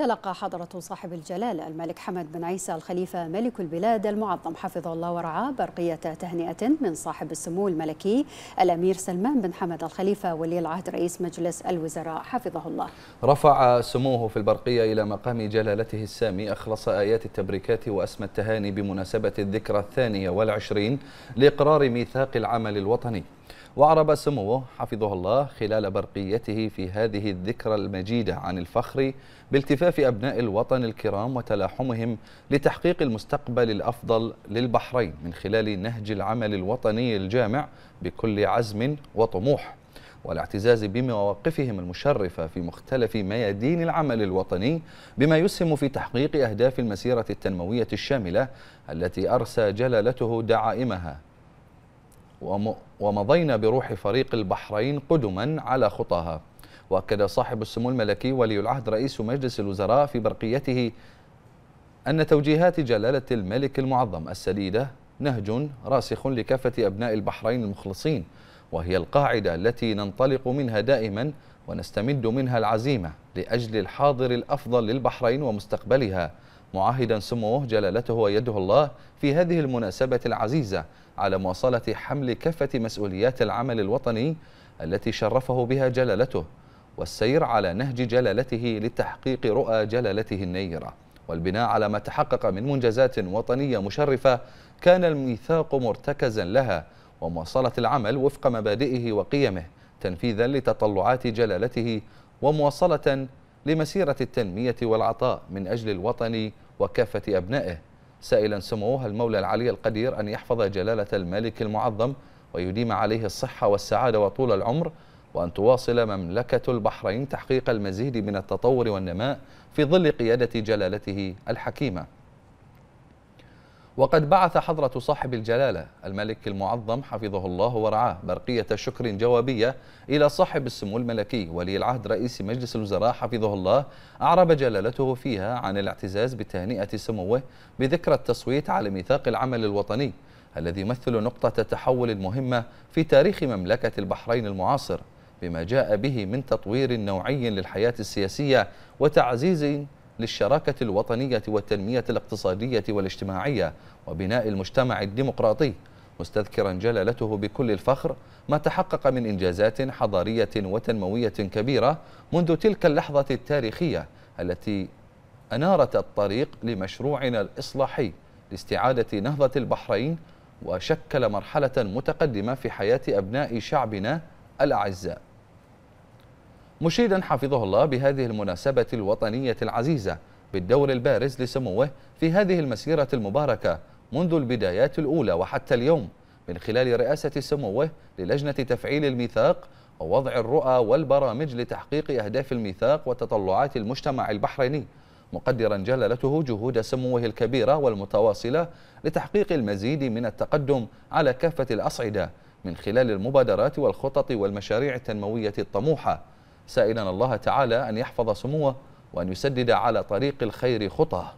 تلقى حضرة صاحب الجلالة الملك حمد بن عيسى الخليفة ملك البلاد المعظم حفظه الله ورعاه برقية تهنئة من صاحب السمو الملكي الأمير سلمان بن حمد الخليفة ولي العهد رئيس مجلس الوزراء حفظه الله رفع سموه في البرقية إلى مقام جلالته السامي أخلص آيات التبريكات وأسمى التهاني بمناسبة الذكرى الثانية والعشرين لإقرار ميثاق العمل الوطني وأعرب سموه حفظه الله خلال برقيته في هذه الذكرى المجيدة عن الفخر بالتفاف أبناء الوطن الكرام وتلاحمهم لتحقيق المستقبل الأفضل للبحرين من خلال نهج العمل الوطني الجامع بكل عزم وطموح والاعتزاز بمواقفهم المشرفة في مختلف ميادين العمل الوطني بما يسهم في تحقيق أهداف المسيرة التنموية الشاملة التي أرسى جلالته دعائمها ومضينا بروح فريق البحرين قدما على خطاها وأكد صاحب السمو الملكي ولي العهد رئيس مجلس الوزراء في برقيته أن توجيهات جلالة الملك المعظم السديدة نهج راسخ لكافة أبناء البحرين المخلصين وهي القاعدة التي ننطلق منها دائما ونستمد منها العزيمة لأجل الحاضر الأفضل للبحرين ومستقبلها معاهدا سموه جلالته ويده الله في هذه المناسبة العزيزة على مواصلة حمل كافة مسؤوليات العمل الوطني التي شرفه بها جلالته والسير على نهج جلالته لتحقيق رؤى جلالته النيرة والبناء على ما تحقق من منجزات وطنية مشرفة كان الميثاق مرتكزا لها ومواصلة العمل وفق مبادئه وقيمه تنفيذا لتطلعات جلالته ومواصلة لمسيرة التنمية والعطاء من أجل الوطن وكافة أبنائه سائلا سموه المولى العلي القدير أن يحفظ جلالة الملك المعظم ويديم عليه الصحة والسعادة وطول العمر وأن تواصل مملكة البحرين تحقيق المزيد من التطور والنماء في ظل قيادة جلالته الحكيمة وقد بعث حضرة صاحب الجلالة الملك المعظم حفظه الله ورعاه برقية شكر جوابية إلى صاحب السمو الملكي ولي العهد رئيس مجلس الوزراء حفظه الله أعرب جلالته فيها عن الاعتزاز بتهنئة سموه بذكرى التصويت على ميثاق العمل الوطني الذي يمثل نقطة تحول مهمة في تاريخ مملكة البحرين المعاصر بما جاء به من تطوير نوعي للحياة السياسية وتعزيز للشراكة الوطنية والتنمية الاقتصادية والاجتماعية وبناء المجتمع الديمقراطي مستذكرا جلالته بكل الفخر ما تحقق من إنجازات حضارية وتنموية كبيرة منذ تلك اللحظة التاريخية التي أنارت الطريق لمشروعنا الإصلاحي لاستعادة نهضة البحرين وشكل مرحلة متقدمة في حياة أبناء شعبنا الأعزاء مشيدا حفظه الله بهذه المناسبة الوطنية العزيزة بالدور البارز لسموه في هذه المسيرة المباركة منذ البدايات الأولى وحتى اليوم من خلال رئاسة سموه للجنة تفعيل الميثاق ووضع الرؤى والبرامج لتحقيق أهداف الميثاق وتطلعات المجتمع البحريني مقدرا جلالته جهود سموه الكبيرة والمتواصلة لتحقيق المزيد من التقدم على كافة الأصعدة من خلال المبادرات والخطط والمشاريع التنموية الطموحة سائلا الله تعالى أن يحفظ سموه وأن يسدد على طريق الخير خطاه